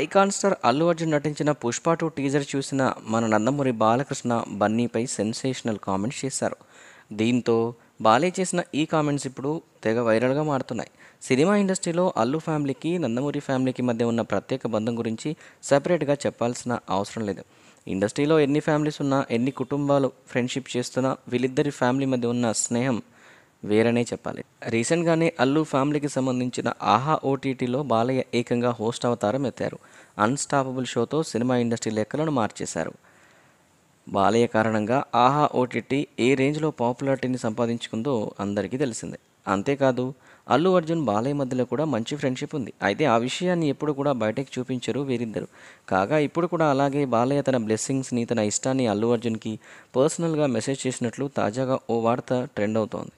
icon star Allu Arjun నటించిన Pushpa two teaser చూసిన మన నందమూరి బాలకృష్ణ బన్నీపై సెన్సేషనల్ కామెంట్స్ చేశారు దీంతో బాలే చేసిన ఈ కామెంట్స్ ఇప్పుడు తెగ వైరల్గా మారుతున్నాయి సినిమా ఇండస్ట్రీలో అల్లు ఫ్యామిలీకి నందమూరి ఫ్యామిలీకి మధ్య ఉన్న ప్రత్యేక బంధం గురించి సపరేట్గా చెప్పాల్సిన అవసరం లేదు ఇండస్ట్రీలో ఎన్ని ఫ్యామిలీస్ ఉన్నా ఎన్ని కుటుంబాలు ఫ్రెండ్షిప్ చేస్తున్నా వీళ్ళిద్దరి ఫ్యామిలీ మధ్య ఉన్న స్నేహం వేరనే చెప్పాలి రీసెంట్గానే అల్లు ఫ్యామిలీకి సంబంధించిన ఆహా ఓటీటీలో బాలయ్య ఏకంగా హోస్ట్ అవతారం ఎత్తారు అన్స్టాపబుల్ షోతో సినిమా ఇండస్ట్రీ లెక్కలను మార్చేశారు బాలయ్య కారణంగా ఆహా ఓటీటీ ఏ రేంజ్లో పాపులారిటీని సంపాదించుకుందో అందరికీ తెలిసిందే అంతేకాదు అల్లు అర్జున్ బాలయ్య మధ్యలో కూడా మంచి ఫ్రెండ్షిప్ ఉంది అయితే ఆ విషయాన్ని ఎప్పుడు కూడా బయటకు చూపించరు వీరిద్దరు కాగా ఇప్పుడు కూడా అలాగే బాలయ్య తన బ్లెస్సింగ్స్ని తన ఇష్టాన్ని అల్లు అర్జున్కి పర్సనల్గా మెసేజ్ చేసినట్లు తాజాగా ఓ వార్త ట్రెండ్ అవుతోంది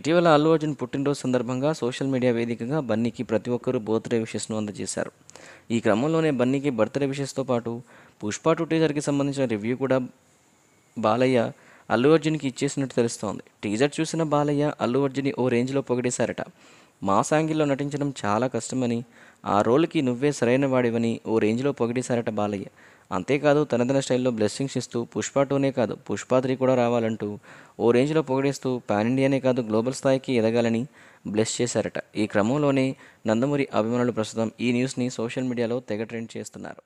ఇటీవల అల్లు అర్జున్ పుట్టినరోజు సందర్భంగా సోషల్ మీడియా వేదికగా బన్నీకి ప్రతి ఒక్కరూ బర్త్డే విషెస్ను అందజేశారు ఈ క్రమంలోనే బన్నీకి బర్త్డే విషెస్తో పాటు పుష్ప టూ టీజర్కి సంబంధించిన రివ్యూ కూడా బాలయ్య అల్లు అర్జున్కి ఇచ్చేసినట్టు తెలుస్తోంది టీజర్ చూసిన బాలయ్య అల్లు అర్జున్ ఓ రేంజ్లో పొగిడేశారట మాసాంగిల్లో నటించడం చాలా కష్టమని ఆ రోల్కి నువ్వే సరైన వాడివని ఓ రేంజ్లో పొగిడేశారట బాలయ్య అంతేకాదు తనదన స్టైల్లో బ్లెస్సింగ్స్ ఇస్తూ పుష్ప టూనే కాదు పుష్ప త్రీ కూడా రావాలంటూ ఓ రేంజ్లో పొగిడేస్తూ పాన్ ఇండియానే కాదు గ్లోబల్ స్థాయికి ఎదగాలని బ్లెస్ చేశారట ఈ క్రమంలోనే నందమూరి అభిమానులు ప్రస్తుతం ఈ న్యూస్ని సోషల్ మీడియాలో తెగ ట్రెండ్ చేస్తున్నారు